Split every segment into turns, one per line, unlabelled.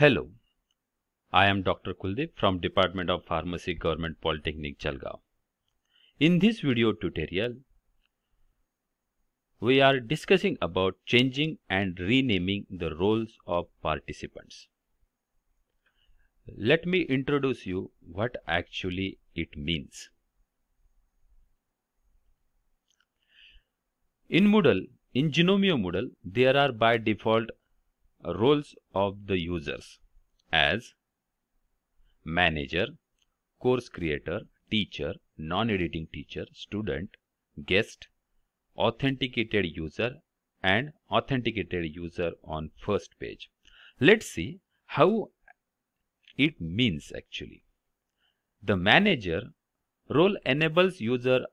Hello, I am Dr. Kuldeep from Department of Pharmacy Government Polytechnic Jalgaon. In this video tutorial, we are discussing about changing and renaming the roles of participants. Let me introduce you what actually it means. In Moodle, in Genomio Moodle, there are by default roles of the users as manager, course creator, teacher, non-editing teacher, student, guest, authenticated user and authenticated user on first page. Let's see how it means actually. The manager role enables user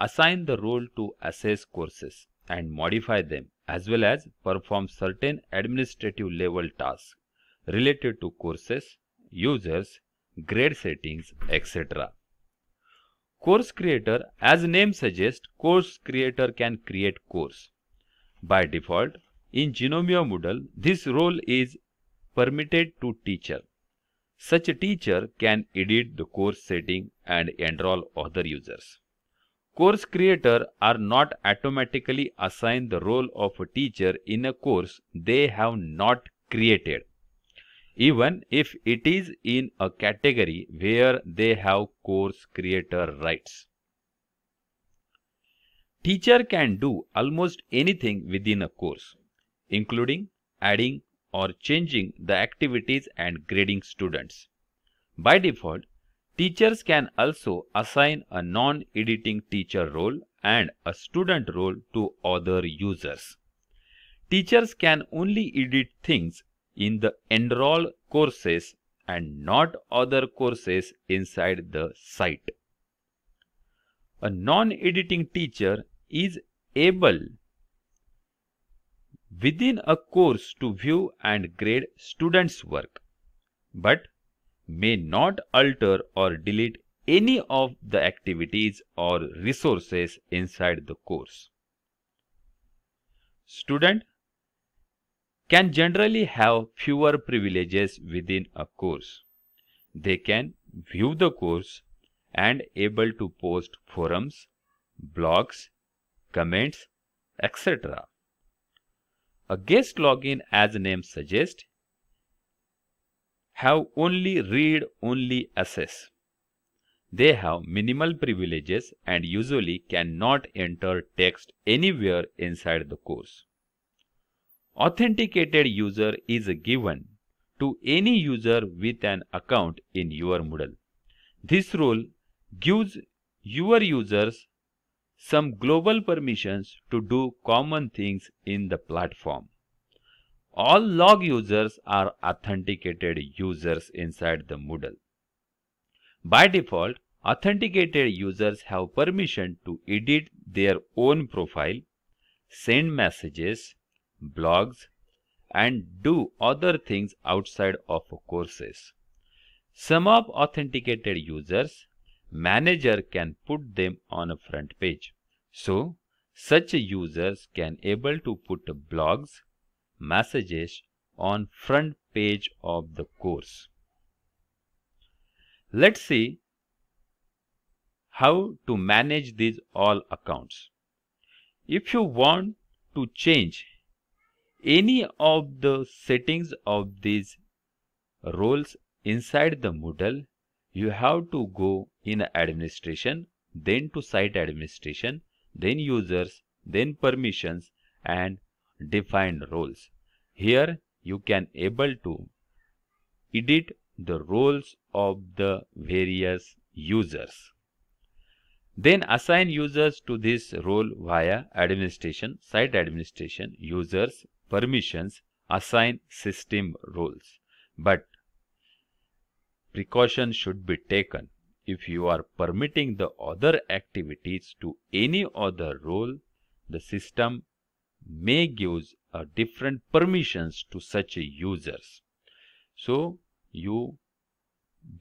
assign the role to assess courses and modify them as well as perform certain administrative level tasks related to courses, users, grade settings, etc. Course creator, as name suggests, course creator can create course. By default, in Genomio Moodle, this role is permitted to teacher. Such a teacher can edit the course setting and enroll other users. Course creators are not automatically assigned the role of a teacher in a course they have not created, even if it is in a category where they have course creator rights. Teacher can do almost anything within a course, including adding or changing the activities and grading students. By default, Teachers can also assign a non-editing teacher role and a student role to other users. Teachers can only edit things in the enroll courses and not other courses inside the site. A non-editing teacher is able within a course to view and grade students' work, but may not alter or delete any of the activities or resources inside the course. Student can generally have fewer privileges within a course. They can view the course and able to post forums, blogs, comments, etc. A guest login as name suggests have only read only access. They have minimal privileges and usually cannot enter text anywhere inside the course. Authenticated user is given to any user with an account in your Moodle. This rule gives your users some global permissions to do common things in the platform. All log users are authenticated users inside the Moodle. By default, authenticated users have permission to edit their own profile, send messages, blogs, and do other things outside of courses. Some of authenticated users, manager can put them on a front page. So, such users can able to put blogs, messages on front page of the course. Let's see how to manage these all accounts. If you want to change any of the settings of these roles inside the Moodle, you have to go in administration, then to site administration, then users, then permissions and defined roles. Here you can able to edit the roles of the various users. Then assign users to this role via administration, site administration, users, permissions, assign system roles. But precaution should be taken. If you are permitting the other activities to any other role, the system may give a uh, different permissions to such users. So you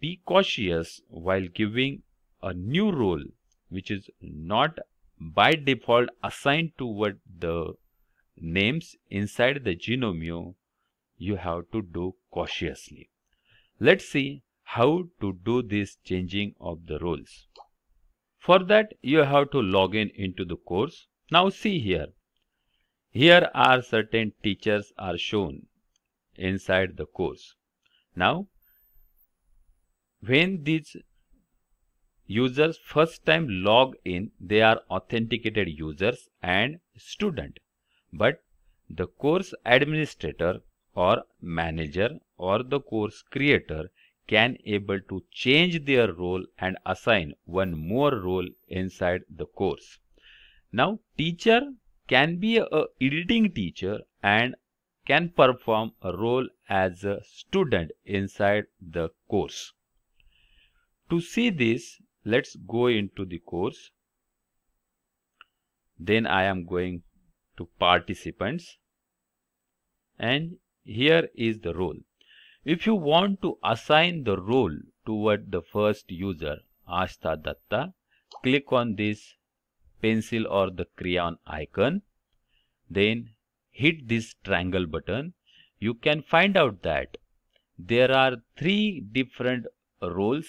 be cautious while giving a new role which is not by default assigned to what the names inside the Genomio. you have to do cautiously. Let's see how to do this changing of the roles. For that you have to log in into the course. Now see here here are certain teachers are shown inside the course. Now, when these users first time log in, they are authenticated users and student, but the course administrator or manager or the course creator can able to change their role and assign one more role inside the course. Now, teacher can be a editing teacher and can perform a role as a student inside the course. To see this, let's go into the course. Then I am going to participants and here is the role. If you want to assign the role toward the first user, Ashta Datta, click on this pencil or the crayon icon. Then hit this triangle button. You can find out that there are three different roles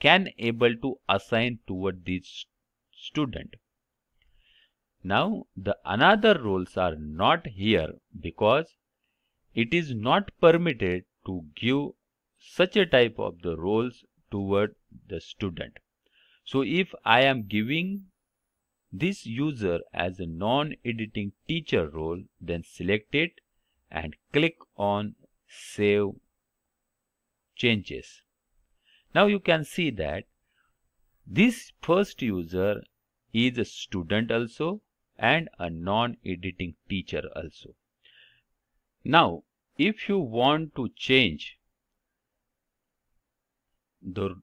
can able to assign toward this student. Now the another roles are not here because it is not permitted to give such a type of the roles toward the student. So if I am giving this user as a non-editing teacher role, then select it and click on Save Changes. Now you can see that this first user is a student also and a non-editing teacher also. Now, if you want to change the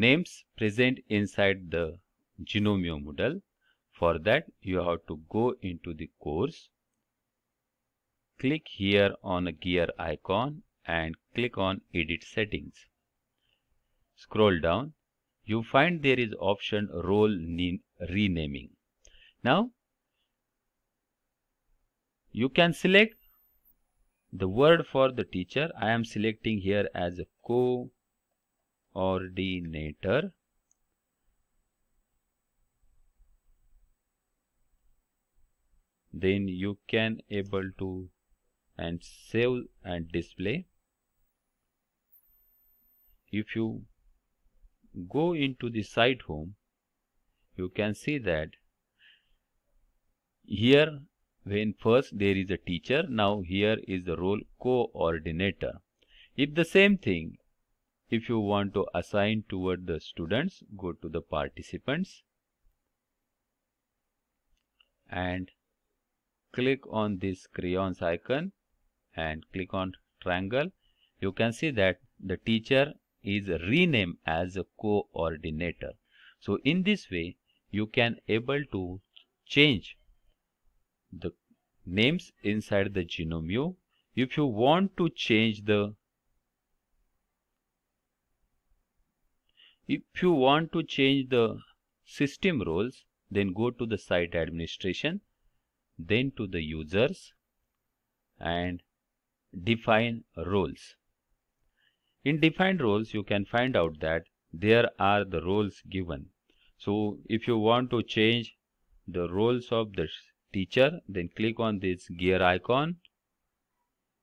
names present inside the Genomeo model. For that, you have to go into the course. Click here on a gear icon and click on Edit Settings. Scroll down. You find there is option Role Renaming. Now, you can select the word for the teacher. I am selecting here as a co ordinator then you can able to and save and display if you go into the site home you can see that here when first there is a teacher now here is the role coordinator if the same thing if you want to assign toward the students, go to the participants and click on this crayons icon and click on triangle. You can see that the teacher is renamed as a coordinator. So in this way, you can able to change the names inside the genome view. If you want to change the If you want to change the system roles, then go to the site administration, then to the users and define roles. In defined roles, you can find out that there are the roles given. So if you want to change the roles of the teacher, then click on this gear icon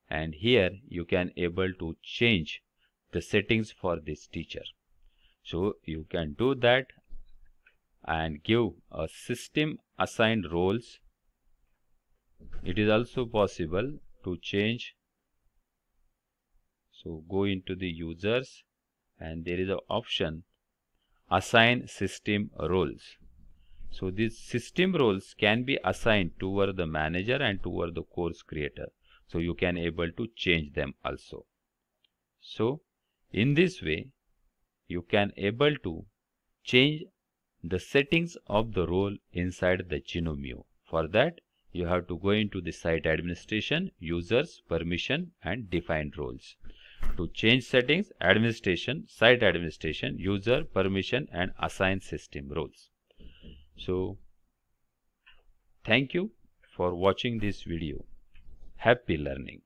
and here you can able to change the settings for this teacher so you can do that and give a system assigned roles it is also possible to change so go into the users and there is an option assign system roles so these system roles can be assigned toward the manager and toward the course creator so you can able to change them also so in this way you can able to change the settings of the role inside the Genomeo. For that, you have to go into the site administration, users, permission and define roles. To change settings, administration, site administration, user, permission and assign system roles. So, thank you for watching this video. Happy learning.